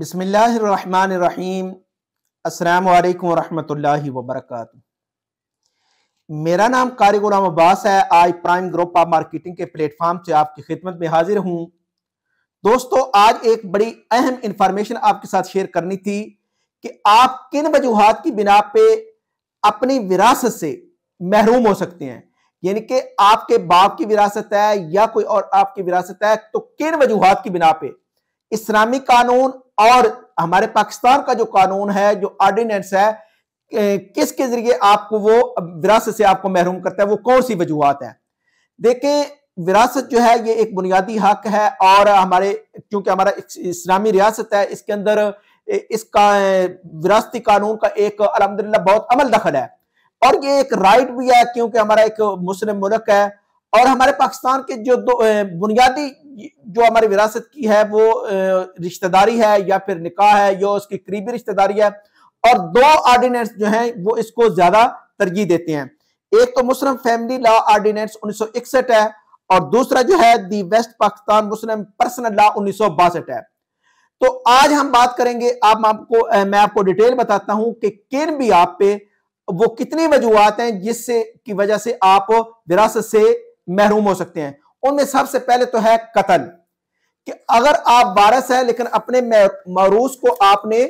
बिसमीम् अल्लाम वरहमल वबरक मेरा नाम कारी गुलाम अब्बास है आज प्राइम ग्रुप ऑफ मार्केटिंग के प्लेटफॉर्म से आपकी खिदमत में हाजिर हूँ दोस्तों आज एक बड़ी अहम इंफॉर्मेशन आपके साथ शेयर करनी थी कि आप किन वजूहत की बिना पे अपनी विरासत से महरूम हो सकते हैं यानी कि आपके बाप की विरासत है या कोई और आपकी विरासत है तो किन वजूहत की बिना पे इस्लामी कानून और हमारे पाकिस्तान का जो कानून है जो ऑर्डिनेंस है किसके जरिए आपको वो विरासत से आपको महरूम करता है वो कौन सी वजूहत है देखें विरासत जो है ये एक बुनियादी हक है और हमारे क्योंकि हमारा इस्लामी रियासत है इसके अंदर इसका विरासती कानून का एक अलहमदिल्ला बहुत अमल दखल है और ये एक राइट भी है क्योंकि हमारा एक मुस्लिम मुल्क है और हमारे पाकिस्तान के जो दो बुनियादी जो हमारी विरासत की है वो रिश्तेदारी है या फिर निकाह है या उसकी करीबी रिश्तेदारी है और दो ऑर्डिनेंस जो हैं वो इसको ज्यादा तरजीह देते हैं एक तो मुस्लिम फैमिली लॉ ऑर्डिनेंस उन्नीस है और दूसरा जो है the west Pakistan Muslim personal law उन्नीस है तो आज हम बात करेंगे आप आपको मैं आपको डिटेल बताता हूं कि किन भी आप पे वो कितनी वजूहत हैं जिससे की वजह से आप विरासत से महरूम हो सकते हैं उनमें सबसे पहले तो है कतल कि अगर आप वारस है लेकिन अपने मरूस को आपने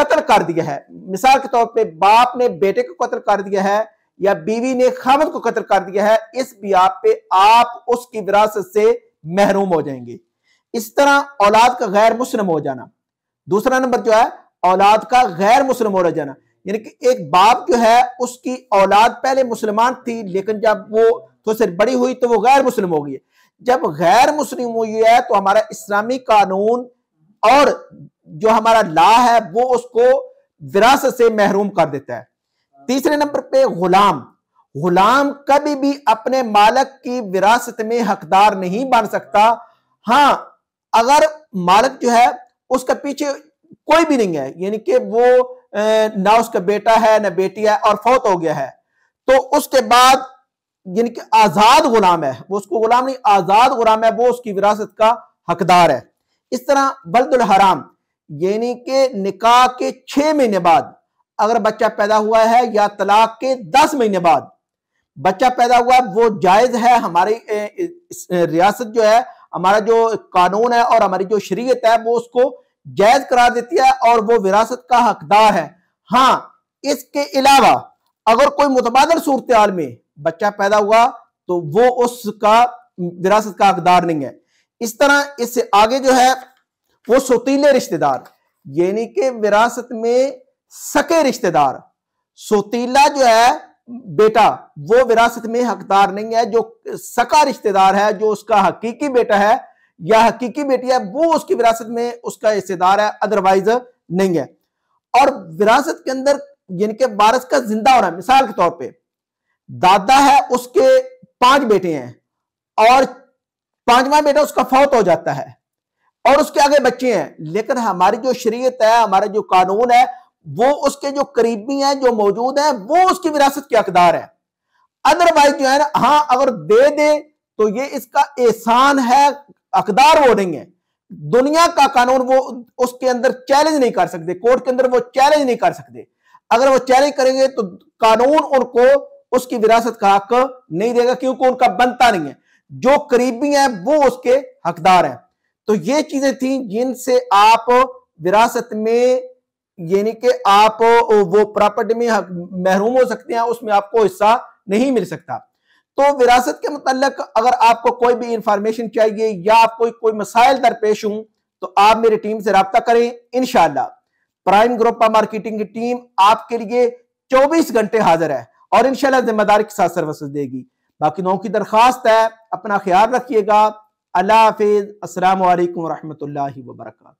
कत्ल कर दिया है मिसाल के तौर पे बाप ने बेटे को कत्ल कर दिया है या बीवी ने खामद को कत्ल कर दिया है इस बिया पे आप उसकी विरासत से महरूम हो जाएंगे इस तरह औलाद का गैर मुस्लिम हो जाना दूसरा नंबर जो है औलाद का गैर मुस्लिम हो जाना यानी कि एक बाप जो है उसकी औलाद पहले मुसलमान थी लेकिन जब वो तो सिर्फ बड़ी हुई तो वो गैर मुस्लिम हो गई जब गैर मुस्लिम हुई है तो हमारा इस्लामी कानून और जो हमारा ला है वो उसको विरासत से महरूम कर देता है तीसरे नंबर पे गुलाम गुलाम कभी भी अपने मालक की विरासत में हकदार नहीं बन सकता हाँ अगर मालक जो है उसका पीछे कोई भी नहीं है यानी कि वो ना उसका बेटा है ना बेटी है और फौत हो गया है तो उसके बाद यानी कि आजाद गुलाम है वो उसको गुलाम नहीं आजाद गुलाम है वो उसकी विरासत का हकदार है इस तरह बल्दुल हराम यानी कि निकाह के छह महीने बाद अगर बच्चा पैदा हुआ है या तलाक के दस महीने बाद बच्चा पैदा हुआ है वो जायज है हमारी रियासत जो है हमारा जो कानून है और हमारी जो शरीयत है वो उसको जायज करा देती है और वो विरासत का हकदार है हाँ इसके अलावा अगर कोई मुतबादल सूरत में बच्चा पैदा हुआ तो वो उसका विरासत का हकदार नहीं है इस तरह इससे आगे जो है वो सोतीले रिश्तेदार यानी कि विरासत में सके रिश्तेदार सोतीला जो है बेटा वो विरासत में हकदार नहीं है जो सका रिश्तेदार है जो उसका हकीकी बेटा है या हकीकी बेटी है वो उसकी विरासत में उसका रिश्तेदार है अदरवाइज नहीं है और विरासत के अंदर यानी कि वारस का जिंदा होना मिसाल के तौर पर दादा है उसके पांच बेटे हैं और पांचवा बेटा उसका फौत हो जाता है और उसके आगे बच्चे हैं लेकिन हमारी जो शरीयत है हमारा जो कानून है वो उसके जो करीबी हैं जो मौजूद हैं वो उसकी विरासत के हकदार है अदरवाइज जो है ना हाँ अगर दे दे तो ये इसका एहसान है हकदार वो नहीं है दुनिया का कानून वो उसके अंदर चैलेंज नहीं कर सकते कोर्ट के अंदर वो चैलेंज नहीं कर सकते अगर वो चैलेंज करेंगे तो कानून उनको उसकी विरासत का हक नहीं देगा क्योंकि उनका बनता नहीं है जो करीबी है वो उसके हकदार हैं तो ये चीजें थी जिनसे आप विरासत में यानी कि आप वो प्रॉपर्टी में महरूम हो सकते हैं उसमें आपको हिस्सा नहीं मिल सकता तो विरासत के मतलब अगर आपको कोई भी इंफॉर्मेशन चाहिए या आपको कोई मसाइल दरपेश हूं तो आप मेरी टीम से रबता करें इनशाला प्राइम ग्रुप मार्केटिंग की टीम आपके लिए 24 घंटे हाजिर है और इनशाला जिम्मेदारी के साथ सर्विस देगी बाकी नौ की दरख्वास्त है अपना ख्याल रखिएगा अल्लाह हाफिज़ असल वरहमल वर्का